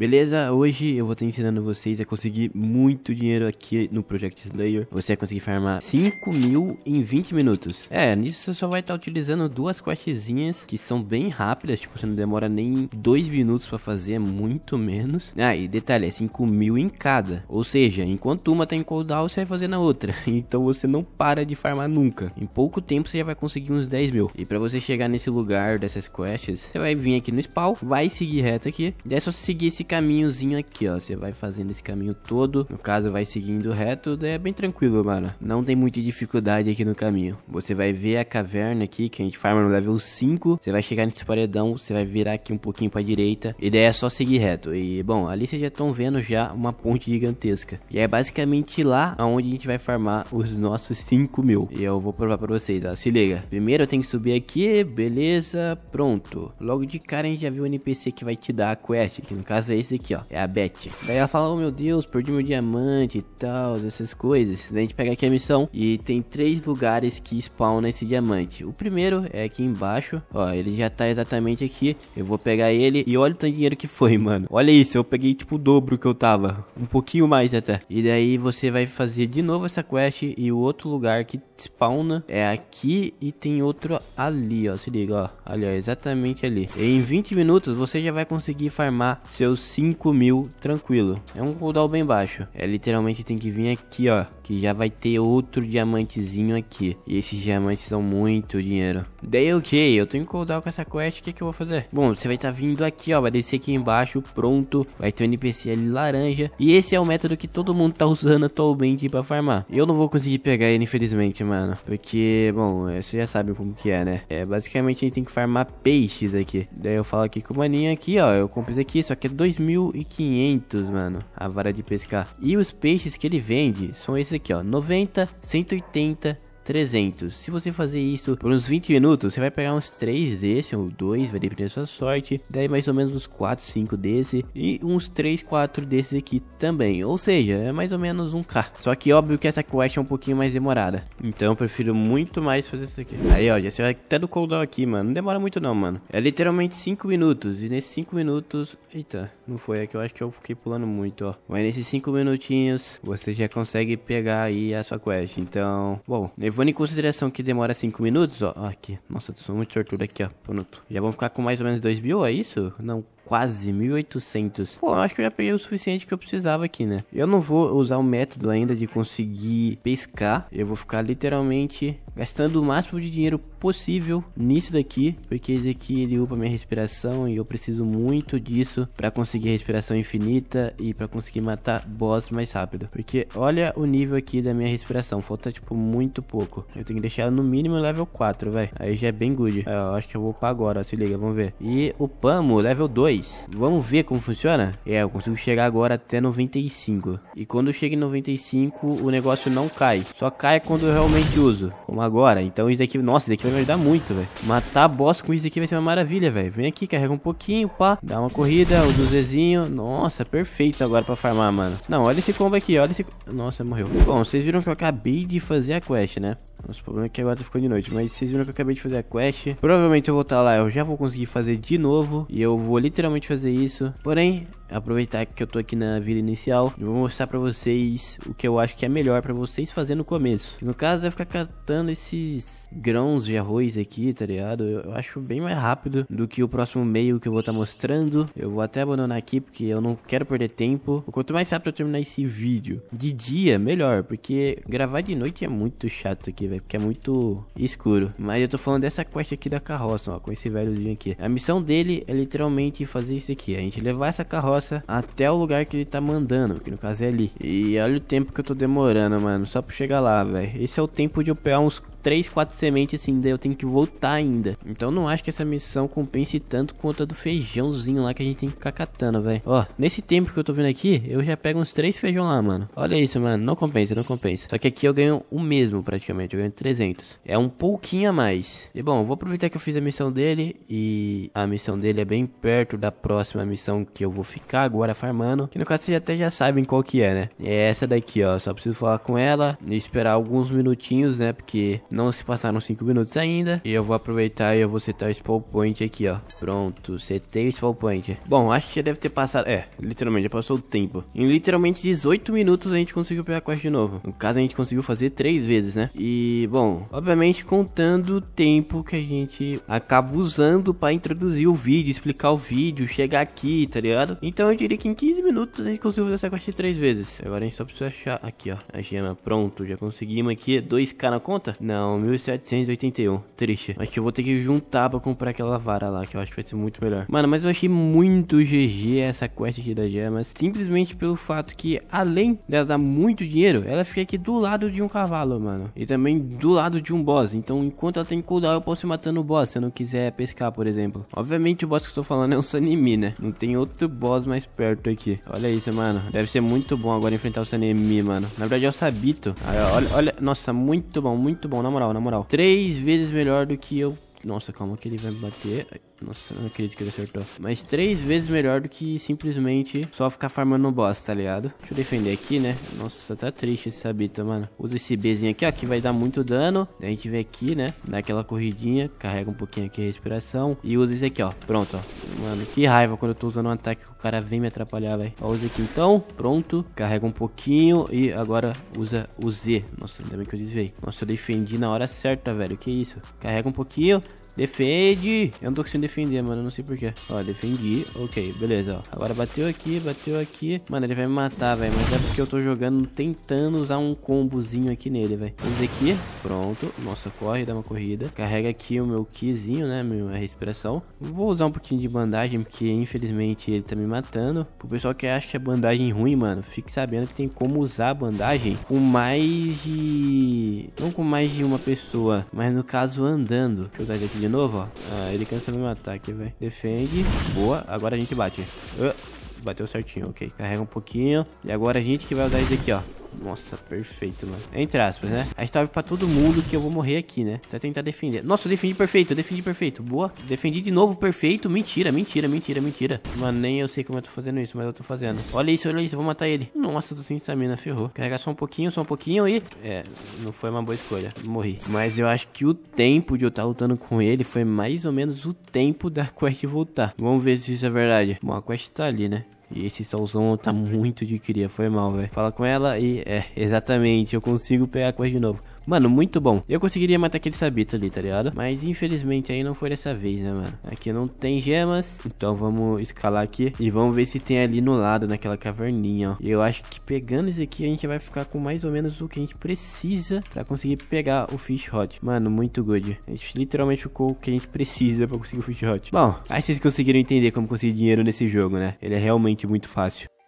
Beleza? Hoje eu vou estar ensinando vocês a conseguir muito dinheiro aqui no Project Slayer. Você vai conseguir farmar 5 mil em 20 minutos. É, nisso você só vai estar utilizando duas questzinhas que são bem rápidas. Tipo, você não demora nem 2 minutos para fazer, é muito menos. Ah, e detalhe, é 5 mil em cada. Ou seja, enquanto uma tá em cooldown, você vai fazer na outra. Então você não para de farmar nunca. Em pouco tempo você já vai conseguir uns 10 mil. E para você chegar nesse lugar dessas quests, você vai vir aqui no spawn, vai seguir reto aqui. E é só seguir esse caminhozinho aqui, ó. Você vai fazendo esse caminho todo. No caso, vai seguindo reto. É bem tranquilo, mano. Não tem muita dificuldade aqui no caminho. Você vai ver a caverna aqui, que a gente farma no level 5. Você vai chegar nesse paredão. Você vai virar aqui um pouquinho pra direita. A ideia é só seguir reto. E, bom, ali vocês já estão vendo já uma ponte gigantesca. E é basicamente lá onde a gente vai farmar os nossos 5 mil. E eu vou provar pra vocês, ó. Se liga. Primeiro eu tenho que subir aqui. Beleza. Pronto. Logo de cara a gente já viu o NPC que vai te dar a quest. Que no caso é esse aqui, ó. É a Beth. Daí ela fala: Oh meu Deus, perdi meu diamante e tal, essas coisas. Daí a gente pega aqui a missão e tem três lugares que spawna esse diamante. O primeiro é aqui embaixo, ó. Ele já tá exatamente aqui. Eu vou pegar ele e olha o tanto de dinheiro que foi, mano. Olha isso, eu peguei tipo o dobro que eu tava. Um pouquinho mais até. E daí você vai fazer de novo essa quest e o outro lugar que spawna é aqui e tem outro ali, ó. Se liga, ó. Olha, exatamente ali. em 20 minutos você já vai conseguir farmar seus 5 mil tranquilo. É um cooldown bem baixo. É literalmente tem que vir aqui, ó. Que já vai ter outro diamantezinho aqui. E esses diamantes são muito dinheiro. Daí ok, eu tenho em cooldown com essa quest. O que, que eu vou fazer? Bom, você vai estar tá vindo aqui, ó. Vai descer aqui embaixo, pronto. Vai ter um NPC ali laranja. E esse é o método que todo mundo tá usando atualmente pra farmar. Eu não vou conseguir pegar ele, infelizmente, mano. Porque, bom, é, você já sabe como que é, né? É, basicamente a gente tem que farmar peixes aqui. Daí eu falo aqui com o maninho aqui, ó. Eu comprei isso aqui, só que é dois 2.500, mano, a vara de pescar. E os peixes que ele vende são esses aqui, ó, 90, 180 300. Se você fazer isso por uns 20 minutos, você vai pegar uns 3 desse ou 2, vai depender da sua sorte. Daí mais ou menos uns 4, 5 desse e uns 3, 4 desses aqui também. Ou seja, é mais ou menos 1k. Só que óbvio que essa quest é um pouquinho mais demorada. Então eu prefiro muito mais fazer isso aqui. Aí ó, já vai até do cooldown aqui, mano. Não demora muito não, mano. É literalmente 5 minutos. E nesses 5 minutos... Eita, não foi. É que eu acho que eu fiquei pulando muito, ó. Mas nesses 5 minutinhos, você já consegue pegar aí a sua quest. Então, bom, eu vou levando em consideração que demora 5 minutos, ó, aqui. Nossa, eu sou muito sortudo aqui, ó. Pronto. Já vão ficar com mais ou menos 2 mil, é isso? Não, quase 1800. Pô, eu acho que eu já peguei o suficiente que eu precisava aqui, né? Eu não vou usar o método ainda de conseguir pescar. Eu vou ficar literalmente gastando o máximo de dinheiro possível nisso daqui, porque esse aqui ele upa minha respiração e eu preciso muito disso para conseguir respiração infinita e para conseguir matar boss mais rápido. Porque olha o nível aqui da minha respiração, falta tipo muito pouco. Eu tenho que deixar no mínimo level 4, velho. Aí já é bem good. Eu acho que eu vou upar agora, ó, se liga, vamos ver. E upamos level 2. 2. Vamos ver como funciona? É, eu consigo chegar agora até 95. E quando eu chego em 95, o negócio não cai. Só cai quando eu realmente uso. Como agora. Então isso daqui, nossa, isso daqui vai me ajudar muito, velho. Matar boss com isso daqui vai ser uma maravilha, velho. Vem aqui, carrega um pouquinho, pá. Dá uma corrida, o do Zezinho. Nossa, perfeito agora pra farmar, mano. Não, olha esse combo aqui, olha esse... Nossa, morreu. Bom, vocês viram que eu acabei de fazer a quest, né? Nossa, o problema é que agora ficou tá ficando de noite. Mas vocês viram que eu acabei de fazer a quest. Provavelmente eu vou estar tá lá, eu já vou conseguir fazer de novo. E eu vou literalmente realmente fazer isso. Porém, aproveitar que eu tô aqui na vida inicial, eu vou mostrar para vocês o que eu acho que é melhor para vocês fazer no começo. No caso, é ficar catando esses grãos de arroz aqui, tá ligado? Eu acho bem mais rápido do que o próximo meio que eu vou estar tá mostrando. Eu vou até abandonar aqui porque eu não quero perder tempo. Quanto mais rápido eu terminar esse vídeo de dia, melhor, porque gravar de noite é muito chato aqui, velho, porque é muito escuro. Mas eu tô falando dessa quest aqui da carroça, ó, com esse velhozinho aqui. A missão dele é literalmente fazer isso aqui, a gente levar essa carroça até o lugar que ele tá mandando, que no caso é ali. E olha o tempo que eu tô demorando, mano, só pra chegar lá, velho. Esse é o tempo de eu pegar uns 3, 4 semente assim, daí eu tenho que voltar ainda. Então não acho que essa missão compense tanto quanto a do feijãozinho lá que a gente tem que ficar catando, velho. Ó, nesse tempo que eu tô vindo aqui, eu já pego uns três feijão lá, mano. Olha isso, mano. Não compensa, não compensa. Só que aqui eu ganho o mesmo praticamente, eu ganho 300. É um pouquinho a mais. E bom, vou aproveitar que eu fiz a missão dele e a missão dele é bem perto da próxima missão que eu vou ficar agora farmando. Que no caso vocês até já sabem qual que é, né? É essa daqui, ó. Só preciso falar com ela e esperar alguns minutinhos, né? Porque não se passar Faltaram tá 5 minutos ainda. E eu vou aproveitar e eu vou setar o spawn point aqui, ó. Pronto, setei o spawn point. Bom, acho que já deve ter passado... É, literalmente, já passou o tempo. Em literalmente 18 minutos a gente conseguiu pegar a quest de novo. No caso, a gente conseguiu fazer três vezes, né? E, bom, obviamente contando o tempo que a gente acaba usando para introduzir o vídeo, explicar o vídeo, chegar aqui, tá ligado? Então eu diria que em 15 minutos a gente conseguiu fazer essa quest três vezes. Agora a gente só precisa achar aqui, ó. A gema, pronto, já conseguimos aqui. 2k na conta? Não, 1700 781. Triste. Acho que eu vou ter que juntar pra comprar aquela vara lá, que eu acho que vai ser muito melhor. Mano, mas eu achei muito GG essa quest aqui da Gemas. Simplesmente pelo fato que, além dela dar muito dinheiro, ela fica aqui do lado de um cavalo, mano. E também do lado de um boss. Então, enquanto ela tem cooldown, eu posso ir matando o boss, se eu não quiser pescar, por exemplo. Obviamente, o boss que eu tô falando é o Sanemi, né? Não tem outro boss mais perto aqui. Olha isso, mano. Deve ser muito bom agora enfrentar o Sanemi, mano. Na verdade, é o Sabito. olha, olha. Nossa, muito bom, muito bom. Na moral, na moral três vezes melhor do que eu. Nossa, calma que ele vai me bater. Nossa, eu não acredito que ele acertou. Mas três vezes melhor do que simplesmente só ficar farmando no boss, tá ligado? Deixa eu defender aqui, né? Nossa, tá triste esse Sabita, mano. Usa esse Bzinho aqui, ó, que vai dar muito dano. Daí a gente vem aqui, né? Dá aquela corridinha, carrega um pouquinho aqui a respiração. E usa esse aqui, ó. Pronto, ó. Mano, que raiva quando eu tô usando um ataque que o cara vem me atrapalhar, velho. Ó, usa aqui então. Pronto. Carrega um pouquinho e agora usa o Z. Nossa, ainda bem que eu desviei. Nossa, eu defendi na hora certa, velho. Que isso? Carrega um pouquinho. Defende! Eu não tô conseguindo defender, mano. Eu não sei porquê. Ó, defendi. Ok, beleza, ó. Agora bateu aqui, bateu aqui. Mano, ele vai me matar, velho. Mas é porque eu tô jogando, tentando usar um combozinho aqui nele, velho. Vamos aqui. Pronto. Nossa, corre, dá uma corrida. Carrega aqui o meu kizinho, né? Minha respiração. Vou usar um pouquinho de bandagem, porque infelizmente ele tá me matando. Pro pessoal que acha que é bandagem ruim, mano, fique sabendo que tem como usar a bandagem com mais de... Não com mais de uma pessoa, mas no caso andando. Deixa eu usar isso aqui de novo, ó. Ah, ele cansa meu ataque, velho. Defende. Boa. Agora a gente bate. Uh, bateu certinho, ok. Carrega um pouquinho. E agora a gente que vai usar isso aqui, ó. Nossa, perfeito, mano. Entre aspas, né? A história tá pra todo mundo que eu vou morrer aqui, né? Até tentar defender. Nossa, eu defendi perfeito, eu defendi perfeito. Boa. Defendi de novo perfeito. Mentira, mentira, mentira, mentira. Mano, nem eu sei como eu tô fazendo isso, mas eu tô fazendo. Olha isso, olha isso, eu vou matar ele. Nossa, tô sem estamina, ferrou. Carregar só um pouquinho, só um pouquinho e... É, não foi uma boa escolha. Morri. Mas eu acho que o tempo de eu estar tá lutando com ele foi mais ou menos o tempo da quest voltar. Vamos ver se isso é verdade. Bom, a quest tá ali, né? E esse solzão tá muito de cria, foi mal, velho. Fala com ela e. É, exatamente, eu consigo pegar a coisa de novo. Mano, muito bom. Eu conseguiria matar aquele Sabito ali, tá ligado? Mas infelizmente aí não foi dessa vez, né, mano? Aqui não tem gemas. Então vamos escalar aqui e vamos ver se tem ali no lado, naquela caverninha, ó. E eu acho que pegando isso aqui a gente vai ficar com mais ou menos o que a gente precisa pra conseguir pegar o Fish Hot. Mano, muito good. A gente literalmente ficou o que a gente precisa pra conseguir o Fish Hot. Bom, aí vocês conseguiram entender como conseguir dinheiro nesse jogo, né? Ele é realmente muito fácil.